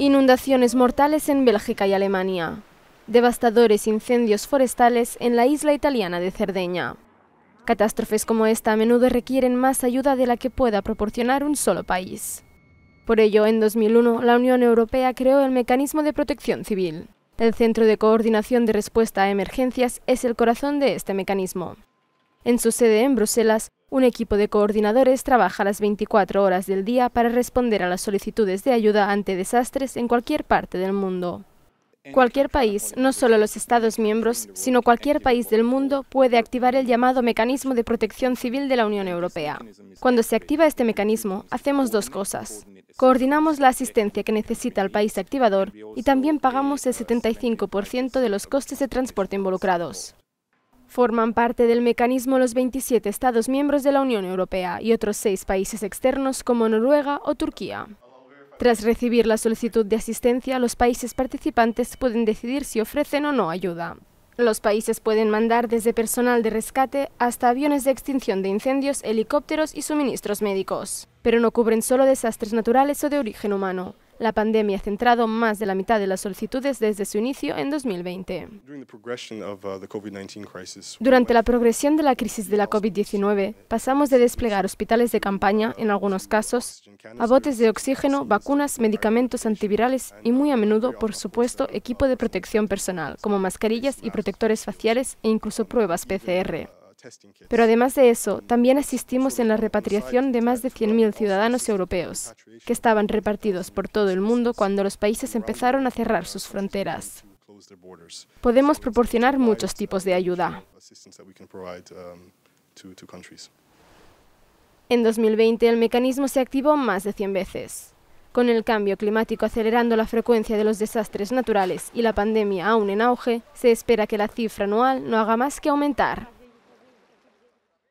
Inundaciones mortales en Bélgica y Alemania. Devastadores incendios forestales en la isla italiana de Cerdeña. Catástrofes como esta a menudo requieren más ayuda de la que pueda proporcionar un solo país. Por ello, en 2001, la Unión Europea creó el Mecanismo de Protección Civil. El Centro de Coordinación de Respuesta a Emergencias es el corazón de este mecanismo. En su sede en Bruselas, un equipo de coordinadores trabaja las 24 horas del día para responder a las solicitudes de ayuda ante desastres en cualquier parte del mundo. Cualquier país, no solo los Estados miembros, sino cualquier país del mundo puede activar el llamado Mecanismo de Protección Civil de la Unión Europea. Cuando se activa este mecanismo, hacemos dos cosas. Coordinamos la este, asistencia que necesita el país activador y también pagamos el 75% de los costes de transporte involucrados. Forman parte del mecanismo los 27 Estados miembros de la Unión Europea y otros seis países externos como Noruega o Turquía. Tras recibir la solicitud de asistencia, los países participantes pueden decidir si ofrecen o no ayuda. Los países pueden mandar desde personal de rescate hasta aviones de extinción de incendios, helicópteros y suministros médicos, pero no cubren solo desastres naturales o de origen humano. La pandemia ha centrado más de la mitad de las solicitudes desde su inicio en 2020. Uh, Durante la progresión de la crisis de la COVID-19, pasamos de desplegar hospitales de campaña, en algunos casos, a botes de oxígeno, vacunas, medicamentos antivirales y muy a menudo, por supuesto, equipo de protección personal, como mascarillas y protectores faciales e incluso pruebas PCR. Pero además de eso, mm, también asistimos en la repatriación de más de 100.000 ciudadanos europeos, que estaban repartidos por todo el mundo cuando los países empezaron a cerrar sus fronteras. Podemos proporcionar muchos uh, tipos de ayuda. Um, en 2020 el mecanismo se activó más de 100 veces. Con el cambio climático acelerando la frecuencia de los desastres naturales y la pandemia aún en auge, se espera que la cifra anual no haga más que aumentar.